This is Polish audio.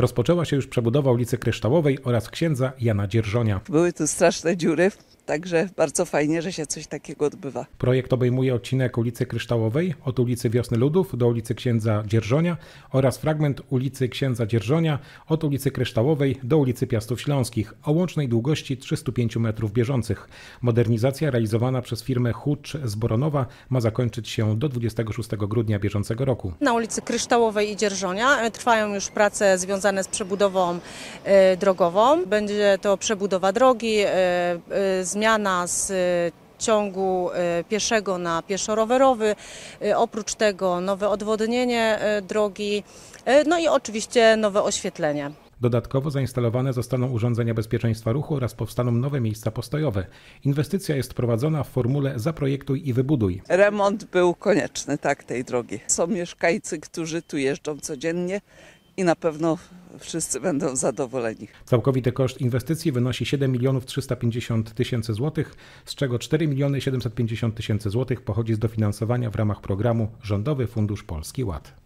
rozpoczęła się już przebudowa ulicy Kryształowej oraz księdza Jana Dzierżonia. Były tu straszne dziury Także bardzo fajnie, że się coś takiego odbywa. Projekt obejmuje odcinek ulicy Kryształowej od ulicy Wiosny Ludów do ulicy Księdza Dzierżonia oraz fragment ulicy Księdza Dzierżonia od ulicy Kryształowej do ulicy Piastów Śląskich o łącznej długości 305 metrów bieżących. Modernizacja realizowana przez firmę Hucz z Boronowa ma zakończyć się do 26 grudnia bieżącego roku. Na ulicy Kryształowej i Dzierżonia e, trwają już prace związane z przebudową e, drogową. Będzie to przebudowa drogi, e, zmiana zmiana z e, ciągu e, pieszego na pieszo-rowerowy. E, oprócz tego nowe odwodnienie drogi, no i oczywiście nowe oświetlenie. Dodatkowo zainstalowane zostaną urządzenia bezpieczeństwa ruchu oraz powstaną nowe miejsca postojowe. Inwestycja jest prowadzona w formule zaprojektuj i wybuduj. Remont był konieczny, tak, tej drogi. Są mieszkańcy, którzy tu jeżdżą codziennie i na pewno wszyscy będą zadowoleni. Całkowity koszt inwestycji wynosi 7 milionów 350 tysięcy złotych, z czego 4 miliony 750 tysięcy złotych pochodzi z dofinansowania w ramach programu Rządowy Fundusz Polski Ład.